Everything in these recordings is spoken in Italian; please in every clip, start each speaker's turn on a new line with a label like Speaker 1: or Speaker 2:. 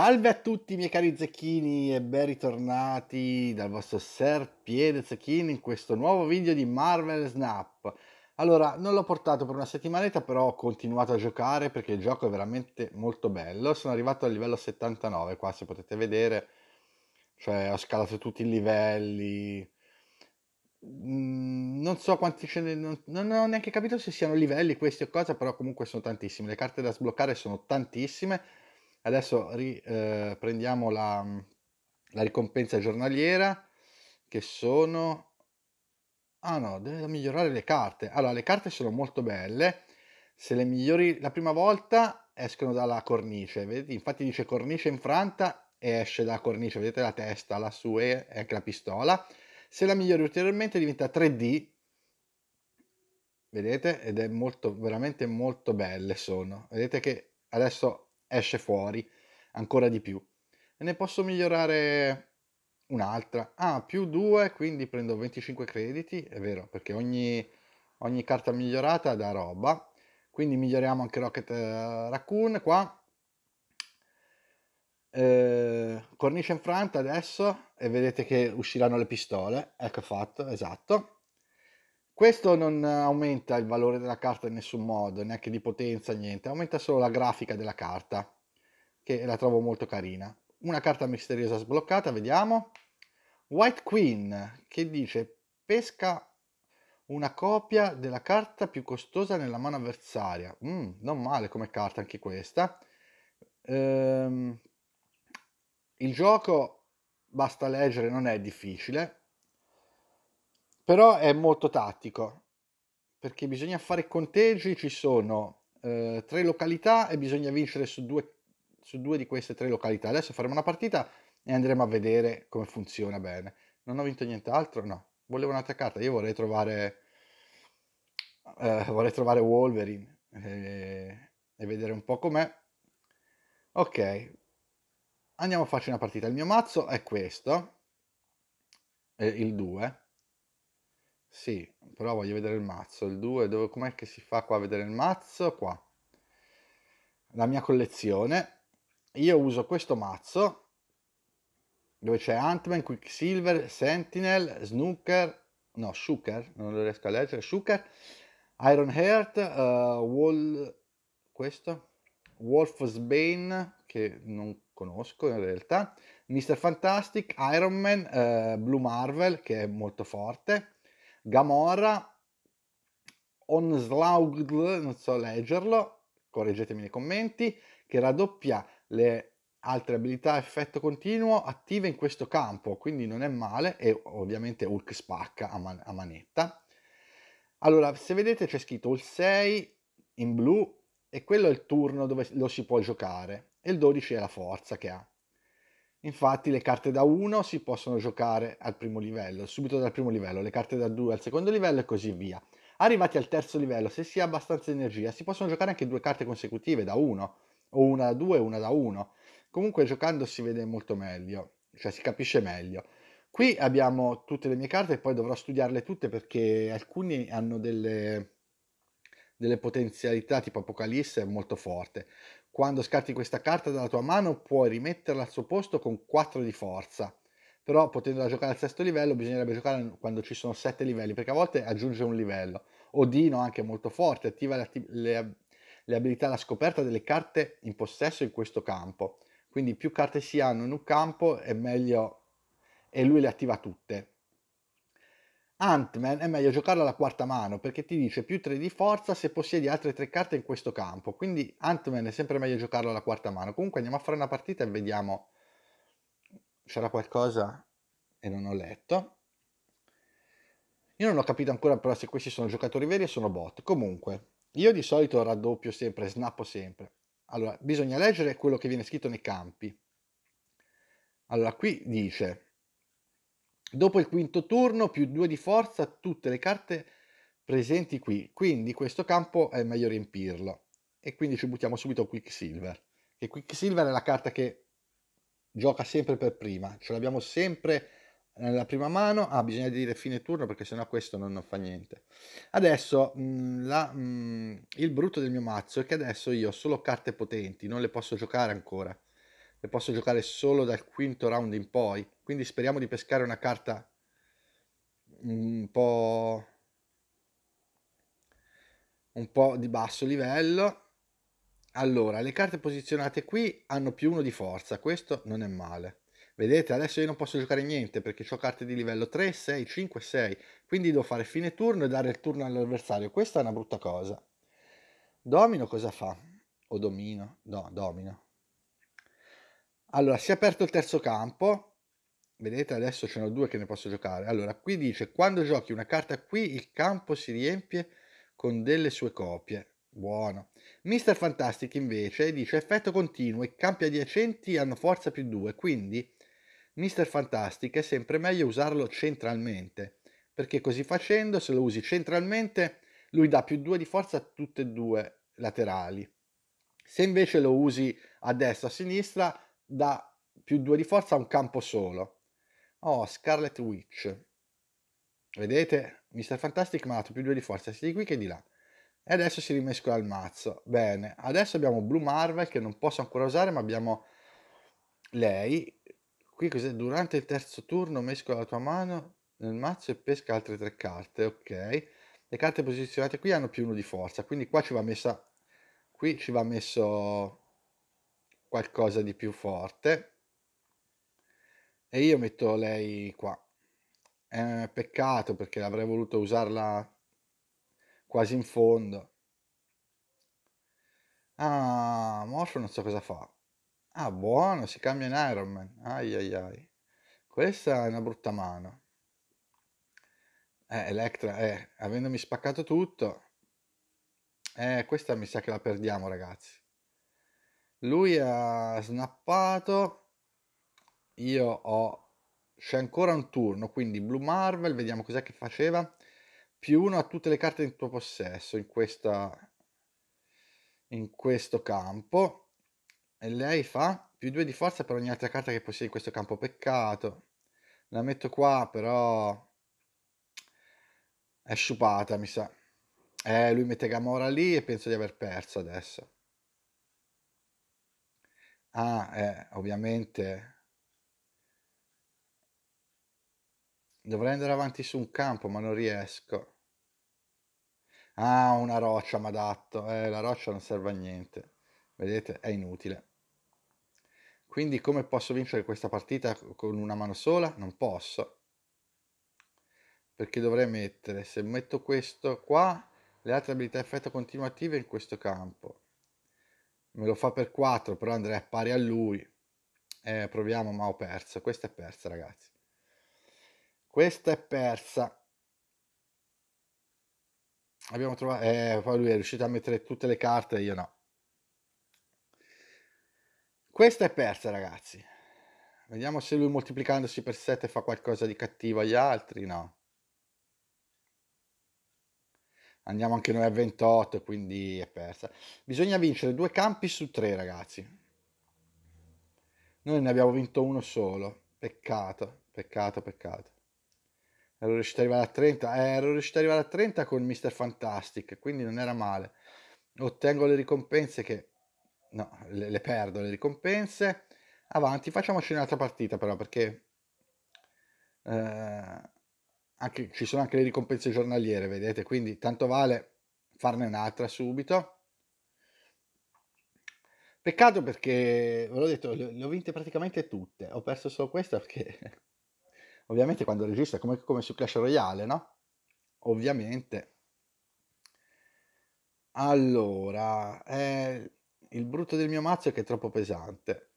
Speaker 1: Salve a tutti miei cari zecchini e ben ritornati dal vostro serpiede Zecchini in questo nuovo video di Marvel Snap. Allora, non l'ho portato per una settimanetta, però ho continuato a giocare perché il gioco è veramente molto bello. Sono arrivato al livello 79, qua se potete vedere, cioè ho scalato tutti i livelli. Mm, non so quanti ce ne... Non, non ho neanche capito se siano livelli questi o cosa, però comunque sono tantissimi. Le carte da sbloccare sono tantissime Adesso riprendiamo eh, la, la, ricompensa giornaliera che sono... Ah no, deve migliorare le carte. Allora, le carte sono molto belle. Se le migliori la prima volta escono dalla cornice, vedete? Infatti dice cornice infranta e esce dalla cornice, vedete la testa lassù e ecco anche la pistola. Se la migliori ulteriormente diventa 3D, vedete? Ed è molto, veramente molto belle sono. Vedete che adesso esce fuori ancora di più. E ne posso migliorare un'altra. Ah, più 2, quindi prendo 25 crediti, è vero, perché ogni, ogni carta migliorata dà roba. Quindi miglioriamo anche Rocket eh, Raccoon qua. Eh, cornice infranta adesso e vedete che usciranno le pistole. Ecco fatto, esatto. Questo non aumenta il valore della carta in nessun modo, neanche di potenza, niente, aumenta solo la grafica della carta, che la trovo molto carina. Una carta misteriosa sbloccata, vediamo. White Queen, che dice pesca una copia della carta più costosa nella mano avversaria. Mm, non male come carta anche questa. Ehm, il gioco, basta leggere, non è difficile, però è molto tattico perché bisogna fare conteggi, ci sono eh, tre località e bisogna vincere su due, su due di queste tre località. Adesso faremo una partita e andremo a vedere come funziona bene. Non ho vinto nient'altro? No, volevo un'altra carta, io vorrei trovare, eh, vorrei trovare Wolverine e, eh, e vedere un po' com'è. Ok, andiamo a farci una partita. Il mio mazzo è questo, eh, il 2 sì, però voglio vedere il mazzo. Il 2, dove, com'è che si fa qua a vedere il mazzo? Qua. La mia collezione. Io uso questo mazzo, dove c'è Ant-Man, Quicksilver, Sentinel, Snooker, no, Shooker, non lo riesco a leggere, Shooker, Iron Heart, uh, Wall, questo, Wolfsbane, che non conosco in realtà, Mr. Fantastic, Iron Man, uh, Blue Marvel, che è molto forte, Gamora, Onslaugdl, non so leggerlo, correggetemi nei commenti, che raddoppia le altre abilità effetto continuo attive in questo campo, quindi non è male e ovviamente Hulk spacca a, man- a manetta. Allora, se vedete c'è scritto il 6 in blu e quello è il turno dove lo si può giocare e il 12 è la forza che ha. Infatti le carte da 1 si possono giocare al primo livello, subito dal primo livello, le carte da 2 al secondo livello e così via. Arrivati al terzo livello, se si ha abbastanza energia, si possono giocare anche due carte consecutive da 1, o una da 2 e una da 1. Comunque giocando si vede molto meglio, cioè si capisce meglio. Qui abbiamo tutte le mie carte e poi dovrò studiarle tutte perché alcuni hanno delle, delle potenzialità tipo Apocalisse molto forte. Quando scarti questa carta dalla tua mano puoi rimetterla al suo posto con 4 di forza, però potendola giocare al sesto livello bisognerebbe giocare quando ci sono 7 livelli, perché a volte aggiunge un livello. Odino anche molto forte, attiva le, le, le abilità alla scoperta delle carte in possesso in questo campo. Quindi più carte si hanno in un campo è meglio e lui le attiva tutte. Ant-Man è meglio giocarlo alla quarta mano perché ti dice più 3 di forza se possiedi altre 3 carte in questo campo. Quindi Ant-Man è sempre meglio giocarlo alla quarta mano. Comunque andiamo a fare una partita e vediamo. C'era qualcosa e non ho letto. Io non ho capito ancora però se questi sono giocatori veri o sono bot. Comunque, io di solito raddoppio sempre, snappo sempre. Allora, bisogna leggere quello che viene scritto nei campi. Allora, qui dice Dopo il quinto turno, più 2 di forza, tutte le carte presenti qui, quindi questo campo è meglio riempirlo. E quindi ci buttiamo subito Quicksilver, E Quicksilver è la carta che gioca sempre per prima, ce l'abbiamo sempre nella prima mano, ah bisogna dire fine turno perché sennò questo non fa niente. Adesso mh, la, mh, il brutto del mio mazzo è che adesso io ho solo carte potenti, non le posso giocare ancora e posso giocare solo dal quinto round in poi. Quindi speriamo di pescare una carta un po', un po di basso livello. Allora, le carte posizionate qui hanno più uno di forza, questo non è male. Vedete, adesso io non posso giocare niente perché ho carte di livello 3, 6, 5, 6. Quindi devo fare fine turno e dare il turno all'avversario. Questa è una brutta cosa. Domino cosa fa? O domino? No, domino. Allora, si è aperto il terzo campo. Vedete, adesso ce ne ho due che ne posso giocare. Allora, qui dice, quando giochi una carta qui, il campo si riempie con delle sue copie. Buono. Mister Fantastic invece dice effetto continuo i campi adiacenti hanno forza più 2, quindi Mister Fantastic è sempre meglio usarlo centralmente, perché così facendo se lo usi centralmente lui dà più 2 di forza a tutte e due laterali. Se invece lo usi a destra o a sinistra da più 2 di forza a un campo solo. Oh, Scarlet Witch. Vedete? Mister Fantastic mi ha dato più 2 di forza sia di qui che di là. E adesso si rimescola il mazzo. Bene, adesso abbiamo Blue Marvel che non posso ancora usare, ma abbiamo lei. Qui cos'è? Durante il terzo turno mescola la tua mano nel mazzo e pesca altre tre carte. Ok. Le carte posizionate qui hanno più uno di forza, quindi qua ci va messa... Qui ci va messo qualcosa di più forte e io metto lei qua. Eh, peccato perché avrei voluto usarla quasi in fondo. Ah, Morpho non so cosa fa. Ah, buono, si cambia in Iron Man. Ai ai ai. Questa è una brutta mano. Eh, Electra, eh, avendomi spaccato tutto. Eh, questa mi sa che la perdiamo, ragazzi. Lui ha snappato. Io ho. C'è ancora un turno, quindi Blue Marvel, vediamo cos'è che faceva. Più uno a tutte le carte in tuo possesso in, questa, in questo campo. E lei fa più due di forza per ogni altra carta che possiede in questo campo. Peccato. La metto qua, però. È sciupata, mi sa. Eh, lui mette Gamora lì e penso di aver perso adesso. A ah, è eh, ovviamente Dovrei andare avanti su un campo, ma non riesco. Ah, una roccia mi ha dato. Eh, la roccia non serve a niente. Vedete, è inutile. Quindi come posso vincere questa partita con una mano sola? Non posso. Perché dovrei mettere, se metto questo qua, le altre abilità effetto continuative in questo campo me lo fa per 4, però andrei a pari a lui. Eh, proviamo, ma ho perso. Questa è persa, ragazzi. Questa è persa. Abbiamo trovato... Eh, poi lui è riuscito a mettere tutte le carte, io no. Questa è persa, ragazzi. Vediamo se lui moltiplicandosi per 7 fa qualcosa di cattivo agli altri, no. andiamo anche noi a 28, quindi è persa. Bisogna vincere due campi su tre, ragazzi. Noi ne abbiamo vinto uno solo. Peccato, peccato, peccato. Ero riuscito ad arrivare a 30. Eh, ero riuscito ad arrivare a 30 con Mr. Fantastic, quindi non era male. Ottengo le ricompense che... No, le, le perdo le ricompense. Avanti, facciamoci un'altra partita però, perché... Eh anche, ci sono anche le ricompense giornaliere, vedete, quindi tanto vale farne un'altra subito. Peccato perché, ve l'ho detto, le ho vinte praticamente tutte, ho perso solo questa perché ovviamente quando registra, come, come su Clash Royale, no? Ovviamente. Allora, eh, il brutto del mio mazzo è che è troppo pesante.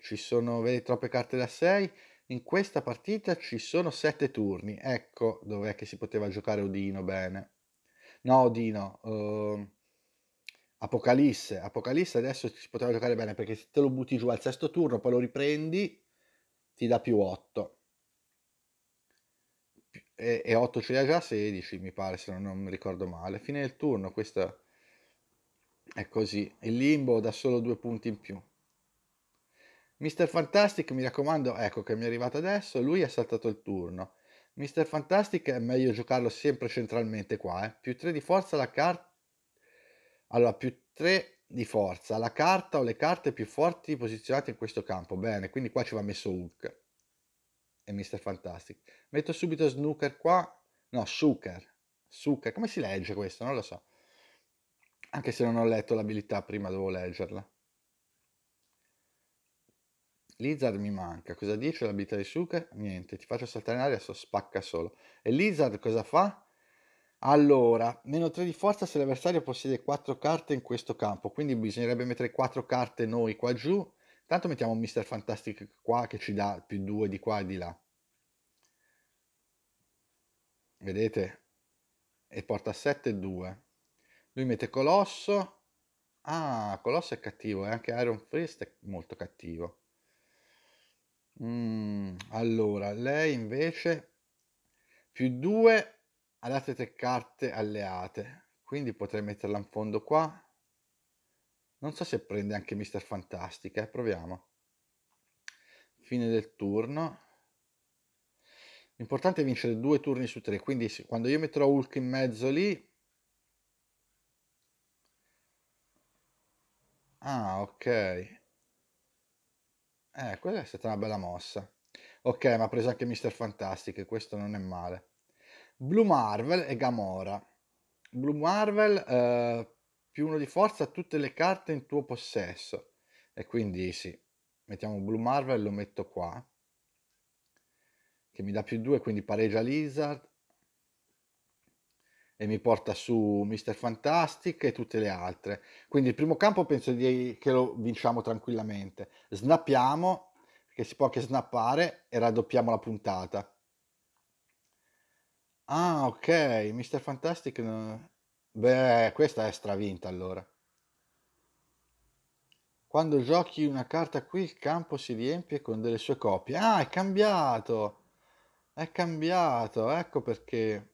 Speaker 1: Ci sono vedi, troppe carte da 6 in questa partita ci sono sette turni, ecco dov'è che si poteva giocare Odino bene. No, Odino, uh, ehm, Apocalisse, Apocalisse adesso si poteva giocare bene perché se te lo butti giù al sesto turno, poi lo riprendi, ti dà più 8. E, e 8 ce li ha già 16, mi pare, se non, non mi ricordo male. Fine del turno, questa è così. Il limbo dà solo due punti in più. Mr. Fantastic, mi raccomando, ecco che mi è arrivato adesso, lui ha saltato il turno. Mr. Fantastic è meglio giocarlo sempre centralmente qua, eh. Più 3 di forza la carta... Allora, più 3 di forza, la carta o le carte più forti posizionate in questo campo. Bene, quindi qua ci va messo Hulk. E Mr. Fantastic. Metto subito Snooker qua. No, Sucker. Sucker, come si legge questo? Non lo so. Anche se non ho letto l'abilità prima, devo leggerla. Lizard mi manca, cosa dice la vita di Suka? Niente, ti faccio saltare in aria, so spacca solo. E Lizard cosa fa? Allora, meno 3 di forza se l'avversario possiede 4 carte in questo campo, quindi bisognerebbe mettere 4 carte noi qua giù. Tanto mettiamo un Mr. Fantastic qua che ci dà più 2 di qua e di là. Vedete? E porta 7 e 2. Lui mette Colosso. Ah, Colosso è cattivo, e eh, anche Iron Fist è molto cattivo. Mm, allora, lei invece più 2 ha date tre carte alleate, quindi potrei metterla in fondo qua. Non so se prende anche Mister Fantastica, eh? proviamo. Fine del turno. L'importante è vincere due turni su tre, quindi quando io metterò Hulk in mezzo lì... Ah, ok. Eh, quella è stata una bella mossa. Ok, ma ha preso anche Mister Fantastic, questo non è male. Blue Marvel e Gamora. Blue Marvel, eh, più uno di forza, tutte le carte in tuo possesso. E quindi sì, mettiamo Blue Marvel, lo metto qua. Che mi dà più due, quindi pareggia Lizard e mi porta su Mister Fantastic e tutte le altre. Quindi il primo campo penso di, che lo vinciamo tranquillamente. Snappiamo, che si può anche snappare, e raddoppiamo la puntata. Ah, ok, Mister Fantastic... No. Beh, questa è stravinta allora. Quando giochi una carta qui il campo si riempie con delle sue copie. Ah, è cambiato! È cambiato, ecco perché...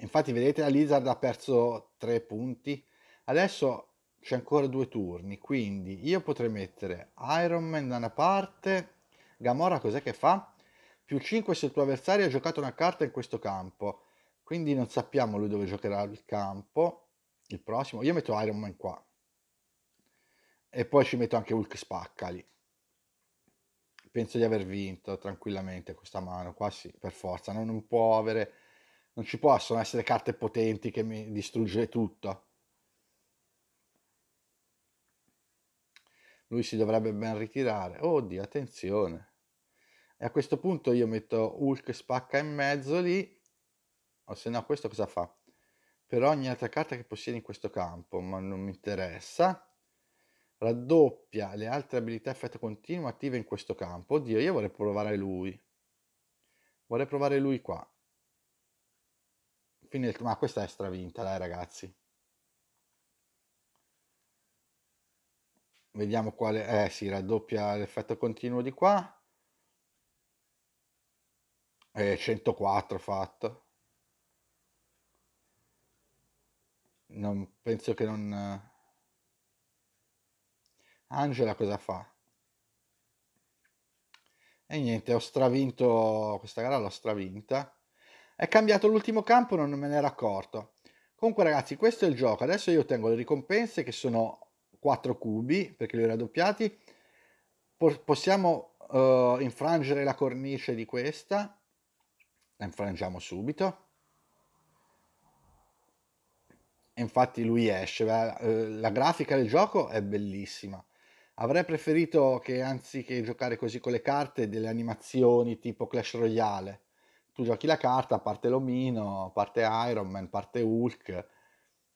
Speaker 1: Infatti vedete la Lizard ha perso 3 punti, adesso c'è ancora due turni, quindi io potrei mettere Iron Man da una parte, Gamora cos'è che fa? Più 5 se il tuo avversario ha giocato una carta in questo campo, quindi non sappiamo lui dove giocherà il campo, il prossimo, io metto Iron Man qua, e poi ci metto anche Hulk Spaccali. Penso di aver vinto tranquillamente questa mano, qua sì, per forza, non può avere non ci possono essere carte potenti che mi distruggere tutto. Lui si dovrebbe ben ritirare. Oddio, attenzione. E a questo punto io metto Hulk spacca in mezzo lì. O se no questo cosa fa? Per ogni altra carta che possiede in questo campo, ma non mi interessa raddoppia le altre abilità effetto continuo attive in questo campo. Oddio, io vorrei provare lui. Vorrei provare lui qua. Quindi, ma questa è stravinta, dai ragazzi. Vediamo quale... Eh si raddoppia l'effetto continuo di qua. E eh, 104 fatto. Non, penso che non... Eh, Angela cosa fa? E niente, ho stravinto questa gara, l'ho stravinta. È cambiato l'ultimo campo, non me ne ero accorto. Comunque ragazzi, questo è il gioco. Adesso io ottengo le ricompense che sono 4 cubi, perché li ho raddoppiati. possiamo uh, infrangere la cornice di questa. La infrangiamo subito. E infatti lui esce. Eh, la grafica del gioco è bellissima. Avrei preferito che anziché giocare così con le carte, delle animazioni tipo Clash Royale tu giochi la carta, parte l'omino, parte Iron Man, parte Hulk,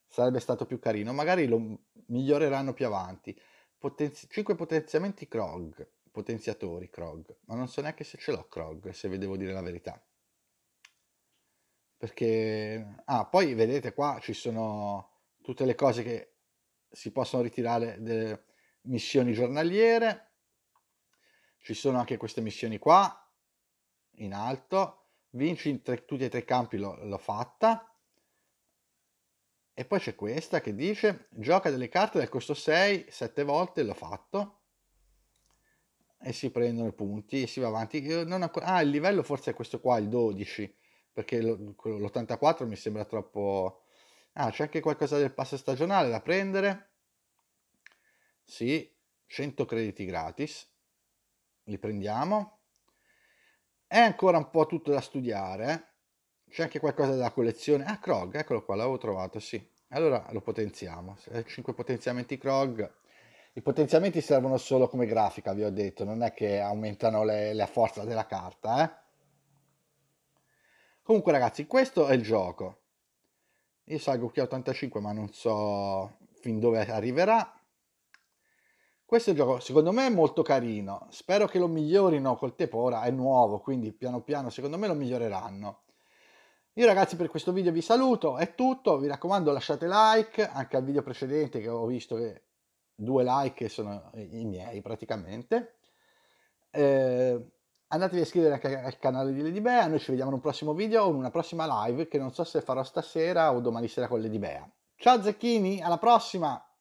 Speaker 1: sarebbe stato più carino, magari lo miglioreranno più avanti. Potenzi- 5 potenziamenti Krog, potenziatori Krog, ma non so neanche se ce l'ho Krog, se vi devo dire la verità. Perché, ah, poi vedete qua ci sono tutte le cose che si possono ritirare delle missioni giornaliere, ci sono anche queste missioni qua, in alto, vinci in tre, tutti e tre i campi l'ho fatta. E poi c'è questa che dice gioca delle carte del costo 6 7 volte, l'ho fatto. E si prendono i punti e si va avanti. ah, il livello forse è questo qua, il 12, perché l'84 mi sembra troppo... Ah, c'è anche qualcosa del pass stagionale da prendere. Sì, 100 crediti gratis. Li prendiamo è ancora un po' tutto da studiare. Eh. C'è anche qualcosa della collezione. Ah, Krog, eccolo qua, l'avevo trovato, sì. Allora lo potenziamo. 5 potenziamenti Krog. I potenziamenti servono solo come grafica, vi ho detto, non è che aumentano le, la forza della carta. Eh? Comunque ragazzi, questo è il gioco. Io salgo qui a 85 ma non so fin dove arriverà. Questo gioco secondo me è molto carino, spero che lo migliorino col tempo, ora è nuovo, quindi piano piano secondo me lo miglioreranno. Io ragazzi per questo video vi saluto, è tutto, vi raccomando lasciate like anche al video precedente che ho visto che due like sono i miei praticamente. Eh, andatevi a iscrivervi anche al canale di Ladybea, noi ci vediamo in un prossimo video o in una prossima live che non so se farò stasera o domani sera con Ladybea. Ciao Zecchini, alla prossima!